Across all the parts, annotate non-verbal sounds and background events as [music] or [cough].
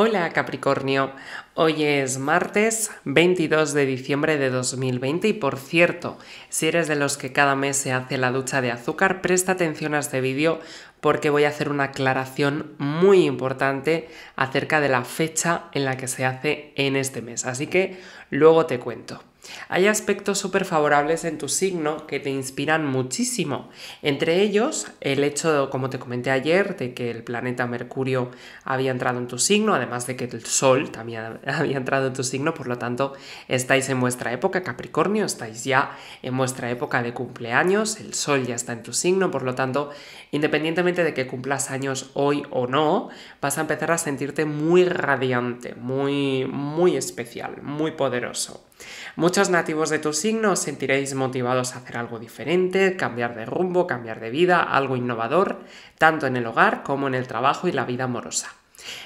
Hola Capricornio, hoy es martes 22 de diciembre de 2020 y por cierto, si eres de los que cada mes se hace la ducha de azúcar, presta atención a este vídeo porque voy a hacer una aclaración muy importante acerca de la fecha en la que se hace en este mes. Así que luego te cuento. Hay aspectos súper favorables en tu signo que te inspiran muchísimo. Entre ellos, el hecho, como te comenté ayer, de que el planeta Mercurio había entrado en tu signo, además de que el Sol también [laughs] había entrado en tu signo, por lo tanto, estáis en vuestra época Capricornio, estáis ya en vuestra época de cumpleaños, el Sol ya está en tu signo, por lo tanto, independientemente de que cumplas años hoy o no, vas a empezar a sentirte muy radiante, muy, muy especial, muy poderoso. Muchos nativos de tu signo os sentiréis motivados a hacer algo diferente, cambiar de rumbo, cambiar de vida, algo innovador, tanto en el hogar como en el trabajo y la vida amorosa.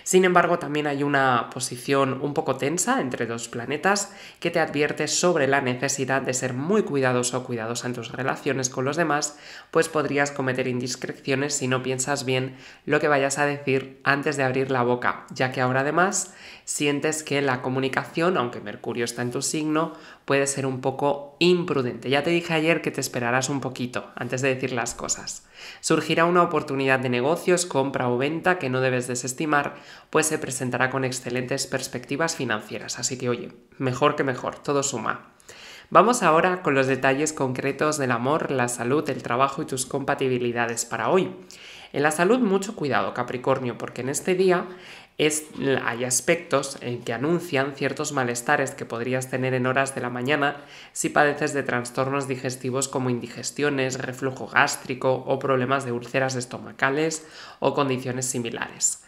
Sin embargo, también hay una posición un poco tensa entre dos planetas que te advierte sobre la necesidad de ser muy cuidadoso o cuidadosa en tus relaciones con los demás, pues podrías cometer indiscreciones si no piensas bien lo que vayas a decir antes de abrir la boca, ya que ahora además sientes que la comunicación, aunque Mercurio está en tu signo, puede ser un poco imprudente. Ya te dije ayer que te esperarás un poquito antes de decir las cosas. Surgirá una oportunidad de negocios, compra o venta que no debes desestimar, pues se presentará con excelentes perspectivas financieras. Así que oye, mejor que mejor, todo suma. Vamos ahora con los detalles concretos del amor, la salud, el trabajo y tus compatibilidades para hoy. En la salud mucho cuidado, Capricornio, porque en este día hay aspectos en que anuncian ciertos malestares que podrías tener en horas de la mañana si padeces de trastornos digestivos como indigestiones, reflujo gástrico o problemas de úlceras estomacales o condiciones similares.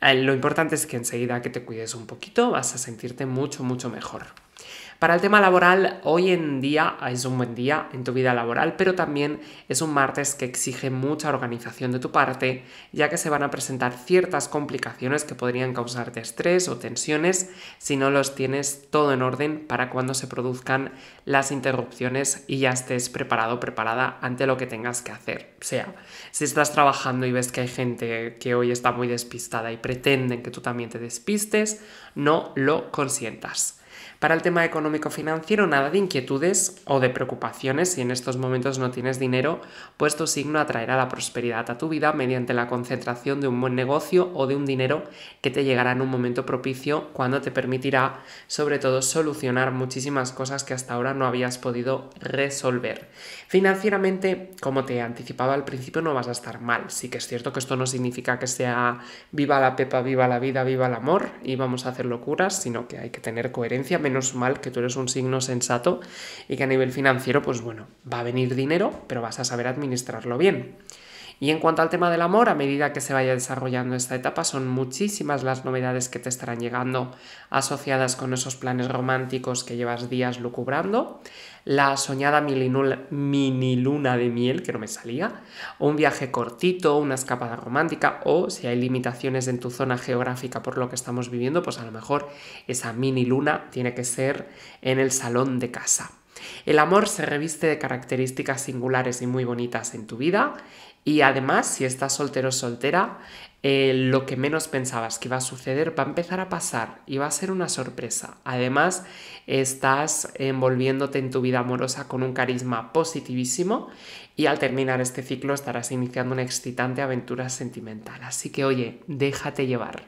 Eh, lo importante es que enseguida que te cuides un poquito vas a sentirte mucho, mucho mejor. Para el tema laboral, hoy en día es un buen día en tu vida laboral, pero también es un martes que exige mucha organización de tu parte, ya que se van a presentar ciertas complicaciones que podrían causarte estrés o tensiones si no los tienes todo en orden para cuando se produzcan las interrupciones y ya estés preparado o preparada ante lo que tengas que hacer. O sea, si estás trabajando y ves que hay gente que hoy está muy despistada y pretenden que tú también te despistes, no lo consientas. Para el tema económico-financiero, nada de inquietudes o de preocupaciones si en estos momentos no tienes dinero, pues tu signo atraerá la prosperidad a tu vida mediante la concentración de un buen negocio o de un dinero que te llegará en un momento propicio cuando te permitirá sobre todo solucionar muchísimas cosas que hasta ahora no habías podido resolver. Financieramente, como te anticipaba al principio, no vas a estar mal. Sí que es cierto que esto no significa que sea viva la pepa, viva la vida, viva el amor y vamos a hacer locuras, sino que hay que tener coherencia menos mal que tú eres un signo sensato y que a nivel financiero, pues bueno, va a venir dinero, pero vas a saber administrarlo bien. Y en cuanto al tema del amor, a medida que se vaya desarrollando esta etapa, son muchísimas las novedades que te estarán llegando asociadas con esos planes románticos que llevas días lucubrando, la soñada mini luna de miel, que no me salía, un viaje cortito, una escapada romántica, o si hay limitaciones en tu zona geográfica por lo que estamos viviendo, pues a lo mejor esa mini luna tiene que ser en el salón de casa. El amor se reviste de características singulares y muy bonitas en tu vida y además, si estás soltero o soltera, eh, lo que menos pensabas que iba a suceder va a empezar a pasar y va a ser una sorpresa. Además, estás envolviéndote en tu vida amorosa con un carisma positivísimo y al terminar este ciclo estarás iniciando una excitante aventura sentimental. Así que oye, déjate llevar.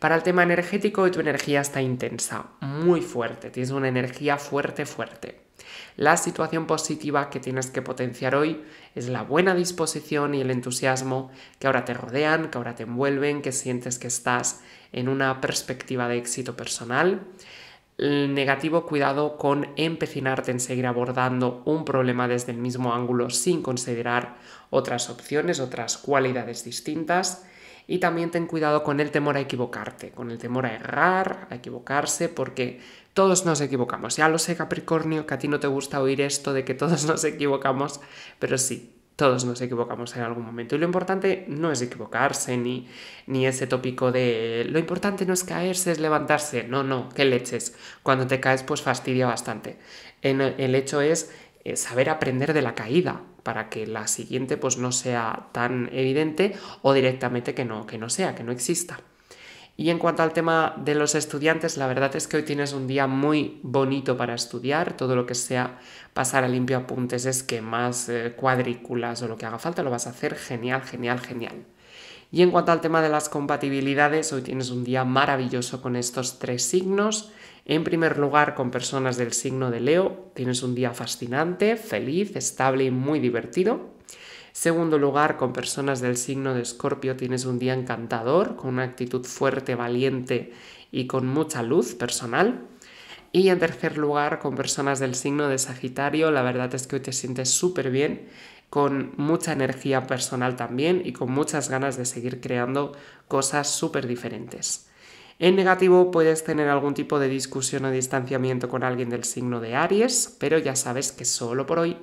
Para el tema energético, tu energía está intensa, muy fuerte, tienes una energía fuerte, fuerte. La situación positiva que tienes que potenciar hoy es la buena disposición y el entusiasmo que ahora te rodean, que ahora te envuelven, que sientes que estás en una perspectiva de éxito personal. El negativo, cuidado con empecinarte en seguir abordando un problema desde el mismo ángulo sin considerar otras opciones, otras cualidades distintas. Y también ten cuidado con el temor a equivocarte, con el temor a errar, a equivocarse, porque todos nos equivocamos. Ya lo sé, Capricornio, que a ti no te gusta oír esto de que todos [laughs] nos equivocamos, pero sí, todos nos equivocamos en algún momento. Y lo importante no es equivocarse, ni, ni ese tópico de lo importante no es caerse, es levantarse. No, no, qué leches. Cuando te caes, pues fastidia bastante. el hecho es eh, saber aprender de la caída, para que la siguiente pues no sea tan evidente o directamente que no, que no sea, que no exista. Y en cuanto al tema de los estudiantes, la verdad es que hoy tienes un día muy bonito para estudiar, todo lo que sea pasar a limpio apuntes, esquemas, eh, cuadrículas o lo que haga falta, lo vas a hacer genial, genial, genial. Y en cuanto al tema de las compatibilidades, hoy tienes un día maravilloso con estos tres signos, en primer lugar, con personas del signo de Leo, tienes un día fascinante, feliz, estable y muy divertido. Segundo lugar, con personas del signo de Escorpio tienes un día encantador, con una actitud fuerte, valiente y con mucha luz personal. Y en tercer lugar, con personas del signo de Sagitario, la verdad es que hoy te sientes súper bien, con mucha energía personal también y con muchas ganas de seguir creando cosas súper diferentes. En negativo puedes tener algún tipo de discusión o distanciamiento con alguien del signo de Aries, pero ya sabes que solo por hoy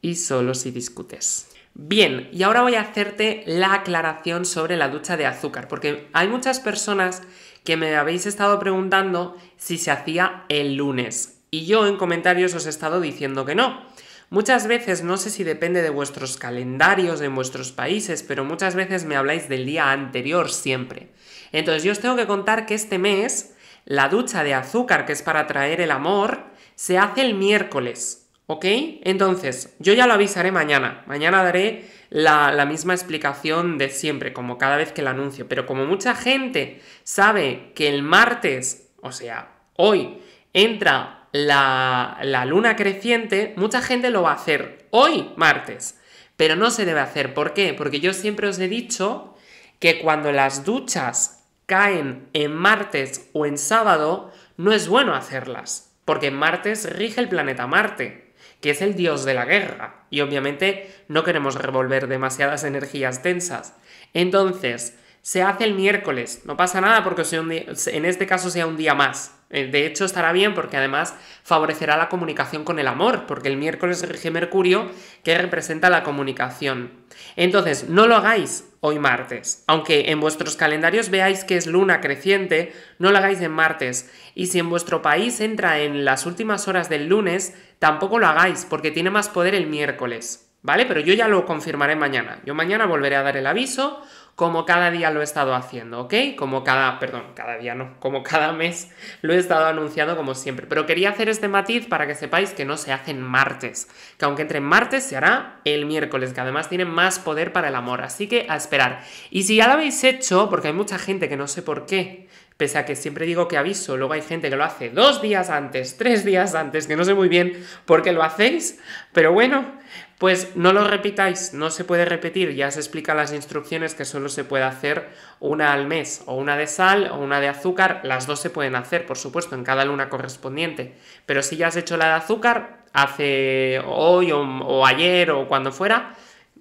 y solo si discutes. Bien, y ahora voy a hacerte la aclaración sobre la ducha de azúcar, porque hay muchas personas que me habéis estado preguntando si se hacía el lunes, y yo en comentarios os he estado diciendo que no. Muchas veces, no sé si depende de vuestros calendarios, en vuestros países, pero muchas veces me habláis del día anterior siempre. Entonces yo os tengo que contar que este mes la ducha de azúcar, que es para traer el amor, se hace el miércoles, ¿ok? Entonces, yo ya lo avisaré mañana. Mañana daré la, la, misma explicación de siempre, como cada vez que la anuncio. Pero como mucha gente sabe que el martes, o sea, hoy, entra la, la luna creciente, mucha gente lo va a hacer hoy, martes, pero no se debe hacer. ¿Por qué? Porque yo siempre os he dicho que cuando las duchas caen en martes o en sábado, no es bueno hacerlas, porque en martes rige el planeta Marte, que es el dios de la guerra, y obviamente no queremos revolver demasiadas energías tensas. Entonces, se hace el miércoles. No pasa nada porque en este caso sea un día más. Eh, de hecho, estará bien porque además favorecerá la comunicación con el amor, porque el miércoles rige Mercurio, que representa la comunicación. Entonces, no lo hagáis hoy martes. Aunque en vuestros calendarios veáis que es luna creciente, no lo hagáis en martes. Y si en vuestro país entra en las últimas horas del lunes, tampoco lo hagáis, porque tiene más poder el miércoles. ¿vale? Pero yo ya lo confirmaré mañana. Yo mañana volveré a dar el aviso, como cada día lo he estado haciendo, ¿ok? Como cada, perdón, cada día no, como cada mes lo he estado anunciando como siempre. Pero quería hacer este matiz para que sepáis que no se hacen martes, que aunque entre martes se hará el miércoles, que además tiene más poder para el amor, así que a esperar. Y si ya lo habéis hecho, porque hay mucha gente que no sé por qué, Pese a que siempre digo que aviso, luego hay gente que lo hace dos días antes, tres días antes, que no sé muy bien por qué lo hacéis, pero bueno, pues no lo repitáis, no se puede repetir, ya se explican las instrucciones que solo se puede hacer una al mes, o una de sal o una de azúcar, las dos se pueden hacer, por supuesto, en cada luna correspondiente, pero si ya has hecho la de azúcar, hace hoy o, o ayer o cuando fuera,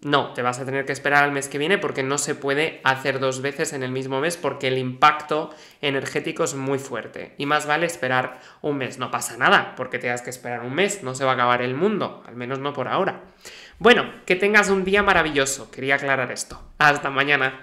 no, te vas a tener que esperar al mes que viene porque no se puede hacer dos veces en el mismo mes porque el impacto energético es muy fuerte. Y más vale esperar un mes. No pasa nada porque te has que esperar un mes. No se va a acabar el mundo, al menos no por ahora. Bueno, que tengas un día maravilloso. Quería aclarar esto. Hasta mañana.